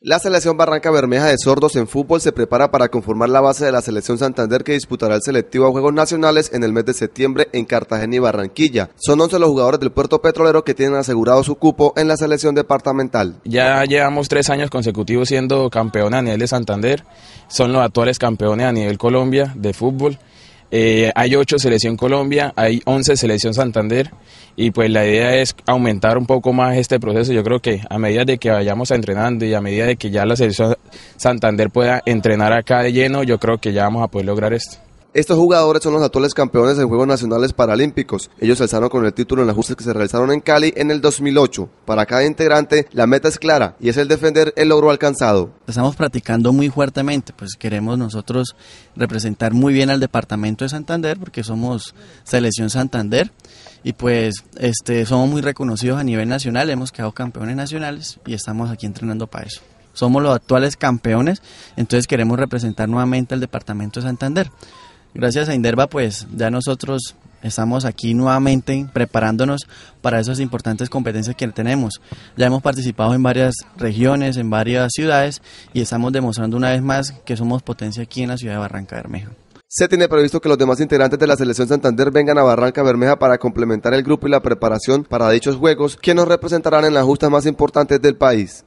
La selección Barranca Bermeja de Sordos en fútbol se prepara para conformar la base de la selección Santander que disputará el selectivo a Juegos Nacionales en el mes de septiembre en Cartagena y Barranquilla. Son 11 los jugadores del puerto petrolero que tienen asegurado su cupo en la selección departamental. Ya llevamos tres años consecutivos siendo campeones a nivel de Santander. Son los actuales campeones a nivel Colombia de fútbol. Eh, hay 8 selección Colombia, hay 11 selección Santander y pues la idea es aumentar un poco más este proceso. Yo creo que a medida de que vayamos entrenando y a medida de que ya la selección Santander pueda entrenar acá de lleno, yo creo que ya vamos a poder lograr esto. Estos jugadores son los actuales campeones de Juegos Nacionales Paralímpicos. Ellos alzaron con el título en las justas que se realizaron en Cali en el 2008. Para cada integrante, la meta es clara y es el defender el logro alcanzado. Estamos practicando muy fuertemente, pues queremos nosotros representar muy bien al departamento de Santander porque somos Selección Santander y pues este, somos muy reconocidos a nivel nacional, hemos quedado campeones nacionales y estamos aquí entrenando para eso somos los actuales campeones, entonces queremos representar nuevamente al departamento de Santander. Gracias a Inderva, pues ya nosotros estamos aquí nuevamente preparándonos para esas importantes competencias que tenemos. Ya hemos participado en varias regiones, en varias ciudades y estamos demostrando una vez más que somos potencia aquí en la ciudad de Barranca Bermeja. Se tiene previsto que los demás integrantes de la selección Santander vengan a Barranca Bermeja para complementar el grupo y la preparación para dichos juegos que nos representarán en las justas más importantes del país.